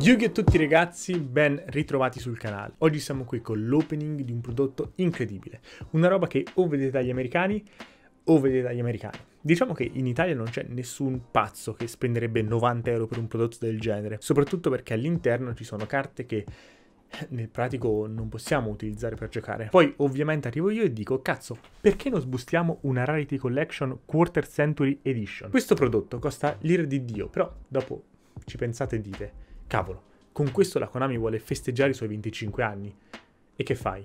Yu-Gi-Oh! tutti ragazzi, ben ritrovati sul canale. Oggi siamo qui con l'opening di un prodotto incredibile, una roba che o vedete dagli americani o vedete dagli americani. Diciamo che in Italia non c'è nessun pazzo che spenderebbe 90 euro per un prodotto del genere, soprattutto perché all'interno ci sono carte che eh, nel pratico non possiamo utilizzare per giocare. Poi ovviamente arrivo io e dico, cazzo, perché non sbustiamo una Rarity Collection Quarter Century Edition? Questo prodotto costa l'ira di Dio, però dopo ci pensate e dite, Cavolo, con questo la Konami vuole festeggiare i suoi 25 anni. E che fai?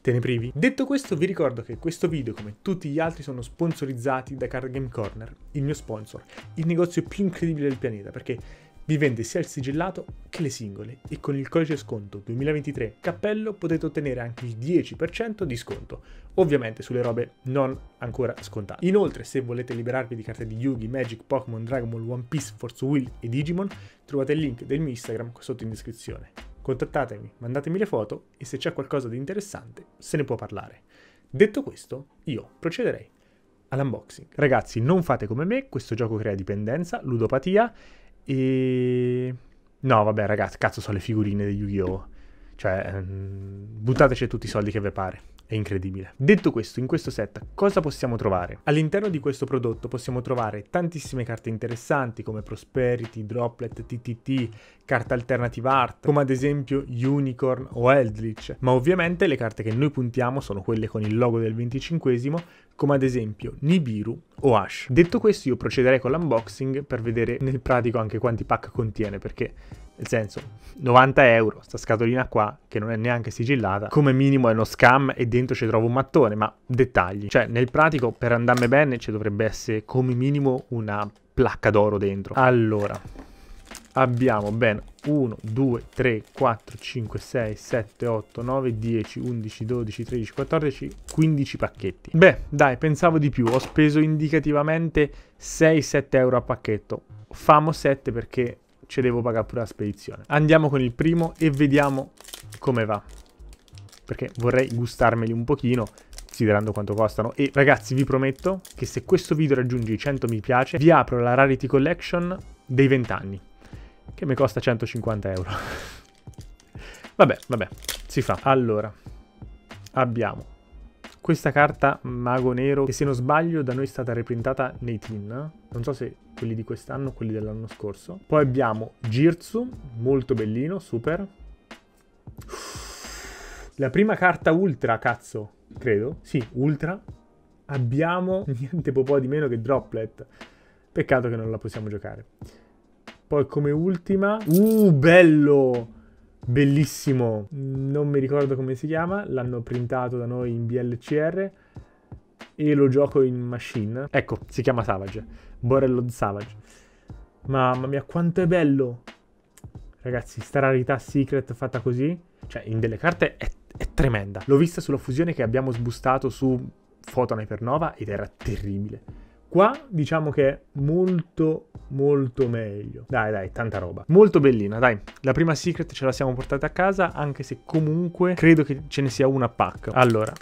Te ne privi? Detto questo vi ricordo che questo video come tutti gli altri sono sponsorizzati da Card Game Corner, il mio sponsor, il negozio più incredibile del pianeta perché vi vende sia il sigillato che le singole e con il codice sconto 2023 cappello potete ottenere anche il 10% di sconto, ovviamente sulle robe non ancora scontate. Inoltre se volete liberarvi di carte di Yugi, Magic, Pokémon, Dragon Ball, One Piece, Force Will e Digimon trovate il link del mio Instagram qua sotto in descrizione. Contattatemi, mandatemi le foto e se c'è qualcosa di interessante se ne può parlare. Detto questo, io procederei all'unboxing. Ragazzi, non fate come me, questo gioco crea dipendenza, ludopatia e... No, vabbè, ragazzi, cazzo, sono le figurine di Yu-Gi-Oh! Cioè, ehm, buttateci tutti i soldi che vi pare. È incredibile. Detto questo, in questo set cosa possiamo trovare? All'interno di questo prodotto possiamo trovare tantissime carte interessanti come Prosperity, Droplet, TTT, carte alternative art, come ad esempio Unicorn o Eldritch, ma ovviamente le carte che noi puntiamo sono quelle con il logo del 25 come ad esempio Nibiru o Ash. Detto questo io procederei con l'unboxing per vedere nel pratico anche quanti pack contiene perché nel senso, 90 euro, sta scatolina qua, che non è neanche sigillata, come minimo è uno scam e dentro ci trovo un mattone, ma dettagli. Cioè, nel pratico, per andarmi bene, ci dovrebbe essere come minimo una placca d'oro dentro. Allora, abbiamo ben 1, 2, 3, 4, 5, 6, 7, 8, 9, 10, 11, 12, 13, 14, 15 pacchetti. Beh, dai, pensavo di più, ho speso indicativamente 6-7 euro a pacchetto. Famo 7 perché ce devo pagare pure la spedizione. Andiamo con il primo e vediamo come va. Perché vorrei gustarmeli un pochino considerando quanto costano. E ragazzi vi prometto che se questo video raggiunge i 100 mi piace, vi apro la Rarity Collection dei 20 anni che mi costa 150 euro. vabbè, vabbè, si fa. Allora, abbiamo questa carta Mago Nero, che se non sbaglio da noi è stata reprintata nei teen, non so se quelli di quest'anno o quelli dell'anno scorso. Poi abbiamo Girsu, molto bellino, super. La prima carta ultra, cazzo, credo. Sì, ultra. Abbiamo niente po' di meno che Droplet. Peccato che non la possiamo giocare. Poi come ultima... Uh, bello! Bellissimo! Non mi ricordo come si chiama, l'hanno printato da noi in BLCR e lo gioco in machine. Ecco, si chiama Savage. Borrello Savage. Mamma mia, quanto è bello! Ragazzi, sta rarità secret fatta così, cioè in delle carte è, è tremenda. L'ho vista sulla fusione che abbiamo sbustato su Fotone per Nova ed era terribile. Qua diciamo che è molto molto meglio. Dai dai, tanta roba. Molto bellina, dai. La prima secret ce la siamo portata a casa, anche se comunque credo che ce ne sia una pack. Allora,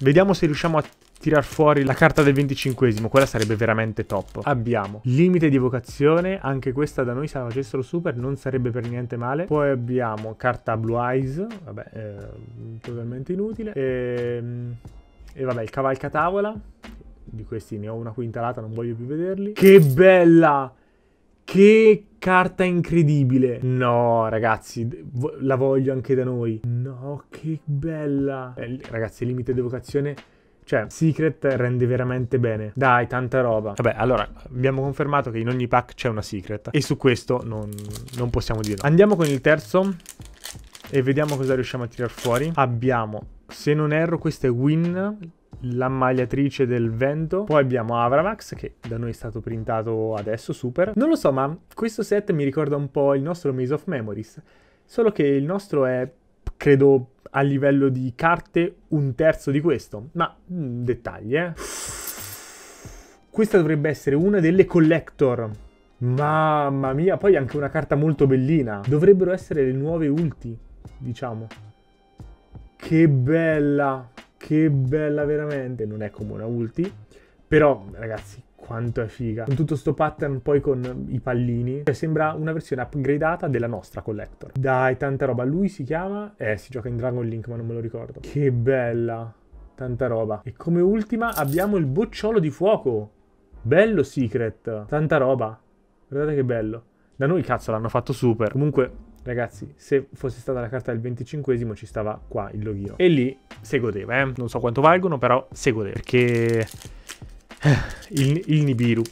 vediamo se riusciamo a tirar fuori la carta del 25esimo, quella sarebbe veramente top. Abbiamo limite di evocazione, anche questa da noi se la facessero super non sarebbe per niente male. Poi abbiamo carta Blue Eyes, vabbè, eh, totalmente inutile. E, ehm, e vabbè, il cavalcatavola di questi ne ho una quintalata, non voglio più vederli. Che bella! Che carta incredibile! No, ragazzi, la voglio anche da noi. No, che bella! Eh, ragazzi, limite d'evocazione... Cioè, Secret rende veramente bene. Dai, tanta roba. Vabbè, allora, abbiamo confermato che in ogni pack c'è una Secret. E su questo non, non possiamo dire. Andiamo con il terzo. E vediamo cosa riusciamo a tirar fuori. Abbiamo, se non erro, questa è Win l'ammagliatrice del vento. Poi abbiamo Avramax, che da noi è stato printato adesso, super. Non lo so, ma questo set mi ricorda un po' il nostro Maze of Memories. Solo che il nostro è, credo, a livello di carte un terzo di questo. Ma, mh, mm, dettagli, eh. Questa dovrebbe essere una delle collector. Mamma mia, poi anche una carta molto bellina. Dovrebbero essere le nuove ulti, diciamo. Che bella! che bella veramente, non è come una ulti, però ragazzi quanto è figa. Con tutto sto pattern poi con i pallini, cioè sembra una versione upgradata della nostra collector. Dai, tanta roba. Lui si chiama, eh si gioca in Dragon Link ma non me lo ricordo. Che bella, tanta roba. E come ultima abbiamo il bocciolo di fuoco. Bello Secret, tanta roba. Guardate che bello. Da noi cazzo l'hanno fatto super. Comunque Ragazzi, se fosse stata la carta del 25 esimo ci stava qua il loghino. E lì se godeva, eh. Non so quanto valgono, però se godeva. Perché eh, il, il Nibiru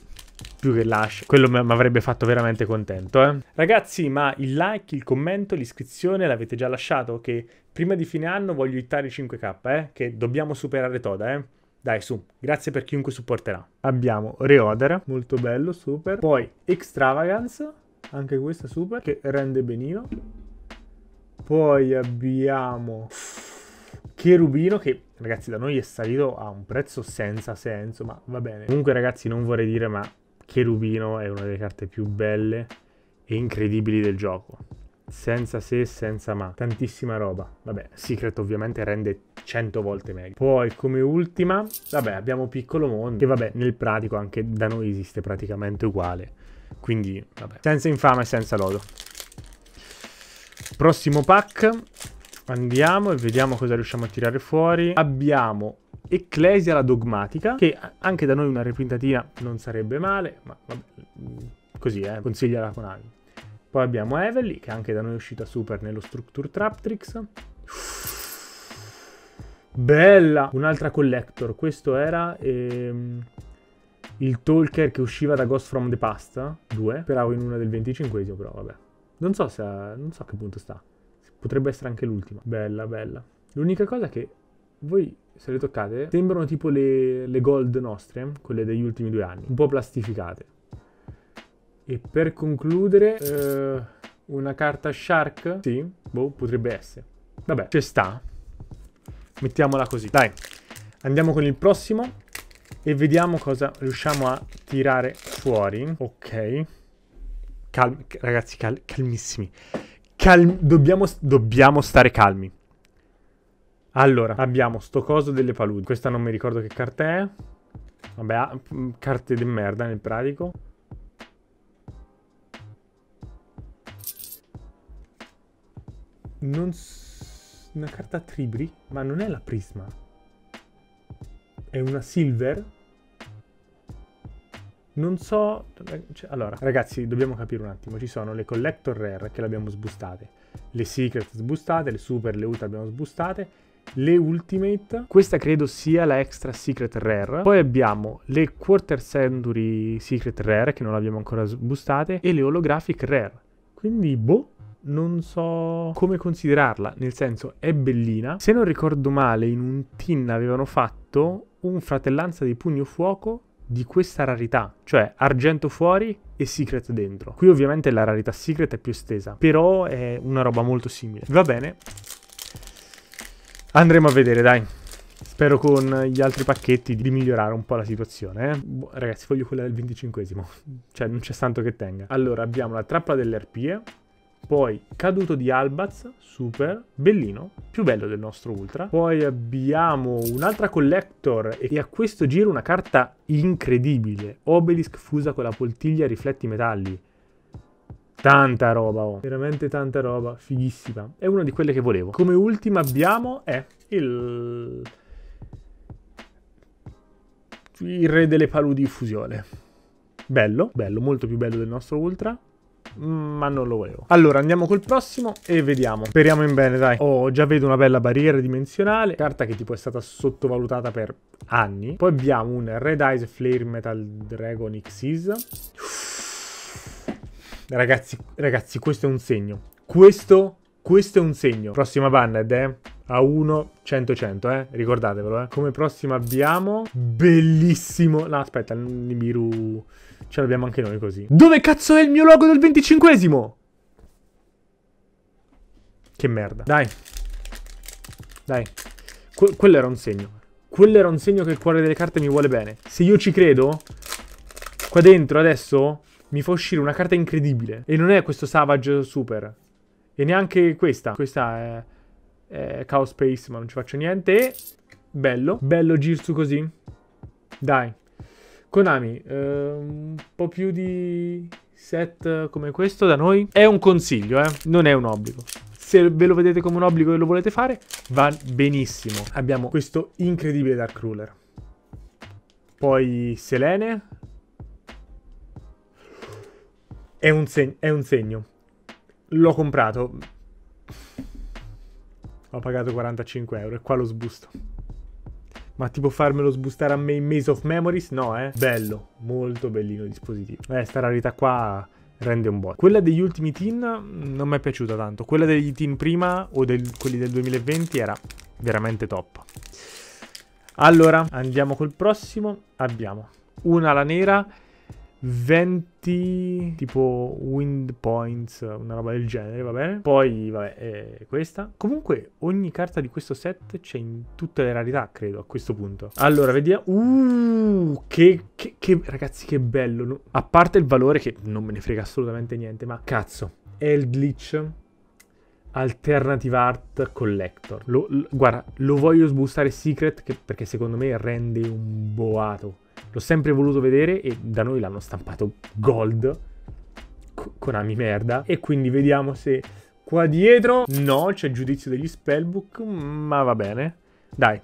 più che Lash. Quello mi avrebbe fatto veramente contento, eh. Ragazzi, ma il like, il commento, l'iscrizione l'avete già lasciato? Che prima di fine anno voglio ittare i 5k, eh. Che dobbiamo superare Toda, eh. Dai, su, grazie per chiunque supporterà. Abbiamo Reorder, molto bello, super. Poi Extravagance, anche questa super, che rende benino. Poi abbiamo Cherubino che ragazzi da noi è salito a un prezzo senza senso, ma va bene. Comunque ragazzi non vorrei dire ma Cherubino è una delle carte più belle e incredibili del gioco. Senza se, senza ma. Tantissima roba. Vabbè, Secret ovviamente rende 100 volte meglio. Poi come ultima, vabbè abbiamo Piccolo Mondo che vabbè nel pratico anche da noi esiste praticamente uguale quindi, vabbè, senza infame e senza lodo. Prossimo pack. Andiamo e vediamo cosa riusciamo a tirare fuori. Abbiamo Ecclesia la dogmatica, che anche da noi una reprintatina non sarebbe male, ma vabbè, mm, così, eh, Consigliala con Konami. Poi abbiamo Evelyn, che anche da noi è uscita super nello Structure Traptrix. Bella! Un'altra collector, questo era... Ehm il Talker che usciva da Ghost from the Past 2, speravo in una del 25 però vabbè. Non so, se, non so a che punto sta. Potrebbe essere anche l'ultima. Bella, bella. L'unica cosa che voi se le toccate sembrano tipo le, le gold nostre, quelle degli ultimi due anni, un po' plastificate. E per concludere, eh, una carta shark? Sì, boh, potrebbe essere. Vabbè, ci sta. Mettiamola così. Dai, andiamo con il prossimo e vediamo cosa riusciamo a tirare fuori. Ok. Calmi, ragazzi, cal calmissimi. Calmi, dobbiamo, dobbiamo stare calmi. Allora, abbiamo sto coso delle paludi. Questa non mi ricordo che carta è. Vabbè, ah, mm, carte di merda nel pratico. Non una carta tribri, ma non è la prisma. È una silver non so... Cioè, allora, ragazzi, dobbiamo capire un attimo. Ci sono le collector rare che le abbiamo sbustate, le secret sbustate, le super, le ultra abbiamo sbustate, le ultimate. Questa credo sia la extra secret rare. Poi abbiamo le quarter century secret rare che non abbiamo ancora sbustate e le holographic rare. Quindi, boh, non so come considerarla, nel senso è bellina. Se non ricordo male, in un tin avevano fatto un fratellanza di pugno fuoco di questa rarità, cioè argento fuori e secret dentro. Qui ovviamente la rarità secret è più estesa, però è una roba molto simile. Va bene, andremo a vedere dai. Spero con gli altri pacchetti di migliorare un po' la situazione. Eh? Boh, ragazzi, voglio quella del 25esimo. Cioè, non c'è tanto che tenga. Allora, abbiamo la trappola delle arpie poi caduto di Albaz, super, bellino, più bello del nostro Ultra. Poi abbiamo un'altra Collector e a questo giro una carta incredibile, Obelisk fusa con la poltiglia rifletti metalli. Tanta roba, oh. Veramente tanta roba, fighissima. È una di quelle che volevo. Come ultima abbiamo, è il... Il re delle paludi di fusione. Bello, bello, molto più bello del nostro Ultra ma non lo volevo. Allora, andiamo col prossimo e vediamo. Speriamo in bene, dai. Oh, già vedo una bella barriera dimensionale, carta che tipo è stata sottovalutata per anni. Poi abbiamo un Red Eyes Flare Metal Dragon Xyz. Ragazzi, ragazzi, questo è un segno. Questo questo è un segno. Prossima banned, eh? a 1 100 100 eh ricordatevelo eh come prossima abbiamo bellissimo no aspetta Nibiru ce l'abbiamo anche noi così dove cazzo è il mio logo del venticinquesimo che merda dai dai que quello era un segno quello era un segno che il cuore delle carte mi vuole bene se io ci credo qua dentro adesso mi fa uscire una carta incredibile e non è questo Savage Super e neanche questa. Questa è, è Chaos Space, ma non ci faccio niente. E... Bello. Bello Girsu così. Dai. Konami, eh, un po' più di set come questo da noi. È un consiglio, eh? Non è un obbligo. Se ve lo vedete come un obbligo e lo volete fare, va benissimo. Abbiamo questo incredibile Dark Ruler. Poi Selene. È un, seg è un segno. L'ho comprato. Ho pagato 45 euro e qua lo sbusto. Ma tipo farmelo sbustare a me in Maze of Memories? No, eh. Bello, molto bellino il dispositivo. Eh, sta rarità qua rende un bot. Quella degli ultimi teen non mi è piaciuta tanto. Quella degli teen prima o del, quelli del 2020 era veramente top. Allora, andiamo col prossimo. Abbiamo una la nera 20 tipo wind points, una roba del genere, va bene? Poi, vabbè, è questa. Comunque, ogni carta di questo set c'è in tutte le rarità, credo, a questo punto. Allora, vediamo... Uh, che, che, che... Ragazzi, che bello! A parte il valore, che non me ne frega assolutamente niente, ma cazzo. Eldritch Alternative Art Collector. Lo, lo, guarda, lo voglio sbustare Secret che, perché secondo me rende un boato L'ho sempre voluto vedere e da noi l'hanno stampato gold. con ami merda. E quindi vediamo se qua dietro... No, c'è giudizio degli spellbook, ma va bene. Dai,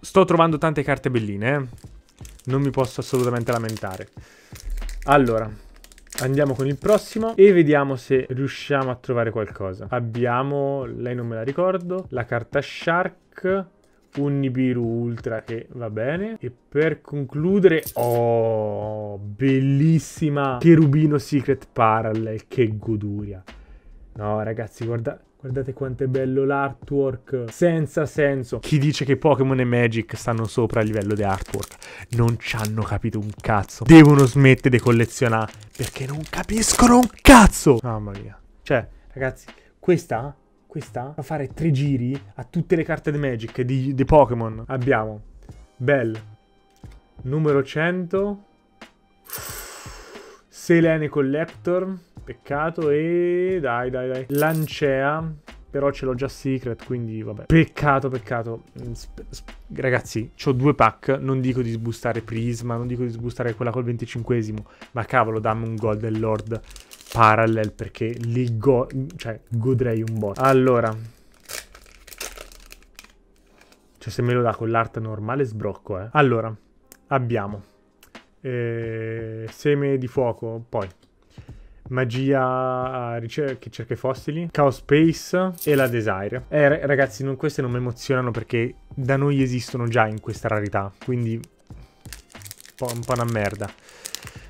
sto trovando tante carte belline, eh. Non mi posso assolutamente lamentare. Allora, andiamo con il prossimo e vediamo se riusciamo a trovare qualcosa. Abbiamo, lei non me la ricordo, la carta Shark un Nibiru Ultra che va bene. E per concludere, oh, bellissima Cherubino Secret Parallel, che goduria. No ragazzi, guarda, guardate quanto è bello l'artwork, senza senso. Chi dice che Pokémon e Magic stanno sopra a livello di artwork, non ci hanno capito un cazzo. Devono smettere di collezionare, perché non capiscono un cazzo. Mamma mia. Cioè, ragazzi, questa questa fa fare tre giri a tutte le carte di Magic di, di Pokémon. Abbiamo Bell, numero 100, Selene con Collector, peccato, e dai dai dai, Lancea, però ce l'ho già secret, quindi vabbè. Peccato, peccato. Mm, sp ragazzi, ho due pack, non dico di sbustare Prisma, non dico di sbustare quella col 25esimo, ma cavolo, dammi un Golden Lord parallel perché li go cioè, godrei un bot. Allora. Cioè se me lo dà con l'art normale sbrocco, eh. Allora, abbiamo eh, seme di fuoco, poi magia ah, che cerca i fossili, Chaos Space e la Desire. Eh, ragazzi, non, queste non mi emozionano perché da noi esistono già in questa rarità, quindi un po una merda.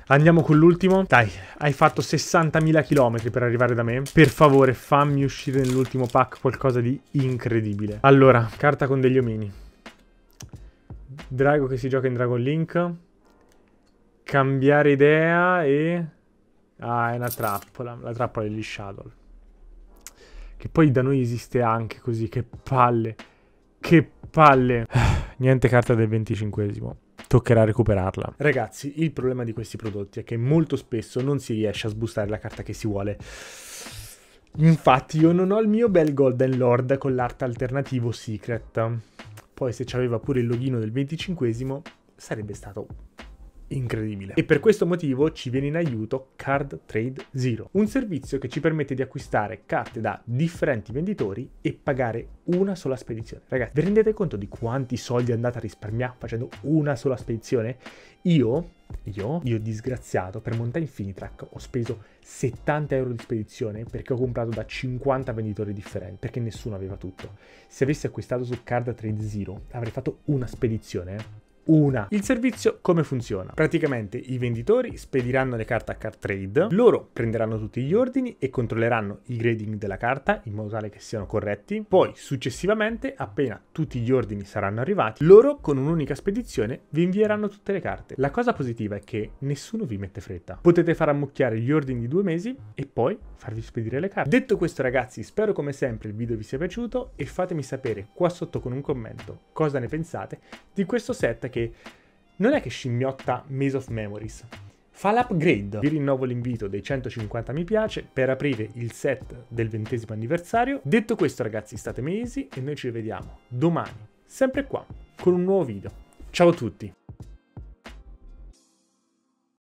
Andiamo con l'ultimo. Dai, hai fatto 60.000 km per arrivare da me. Per favore, fammi uscire nell'ultimo pack qualcosa di incredibile. Allora, carta con degli omini. Drago che si gioca in Dragon Link. Cambiare idea e... Ah, è una trappola. La trappola degli Shadow. Che poi da noi esiste anche così. Che palle. Che palle. Niente carta del venticinquesimo toccherà recuperarla. Ragazzi, il problema di questi prodotti è che molto spesso non si riesce a sbustare la carta che si vuole. Infatti io non ho il mio bel Golden Lord con l'art alternativo Secret. Poi se c'aveva pure il loghino del 25 esimo sarebbe stato incredibile. E per questo motivo ci viene in aiuto Card Trade Zero, un servizio che ci permette di acquistare carte da differenti venditori e pagare una sola spedizione. Ragazzi, vi rendete conto di quanti soldi andate a risparmiare facendo una sola spedizione? Io, io, io disgraziato, per montare Infinitrack ho speso 70 euro di spedizione perché ho comprato da 50 venditori differenti, perché nessuno aveva tutto. Se avessi acquistato su Card Trade Zero avrei fatto una spedizione, eh una. Il servizio come funziona? Praticamente i venditori spediranno le carte a card trade, loro prenderanno tutti gli ordini e controlleranno il grading della carta in modo tale che siano corretti, poi successivamente appena tutti gli ordini saranno arrivati, loro con un'unica spedizione vi invieranno tutte le carte. La cosa positiva è che nessuno vi mette fretta, potete far ammucchiare gli ordini di due mesi e poi farvi spedire le carte. Detto questo ragazzi, spero come sempre il video vi sia piaciuto e fatemi sapere qua sotto con un commento cosa ne pensate di questo set che non è che scimmiotta Maze of Memories. Fa l'upgrade. Vi rinnovo l'invito dei 150 mi piace per aprire il set del ventesimo anniversario. Detto questo ragazzi state mesi e noi ci vediamo domani, sempre qua, con un nuovo video. Ciao a tutti!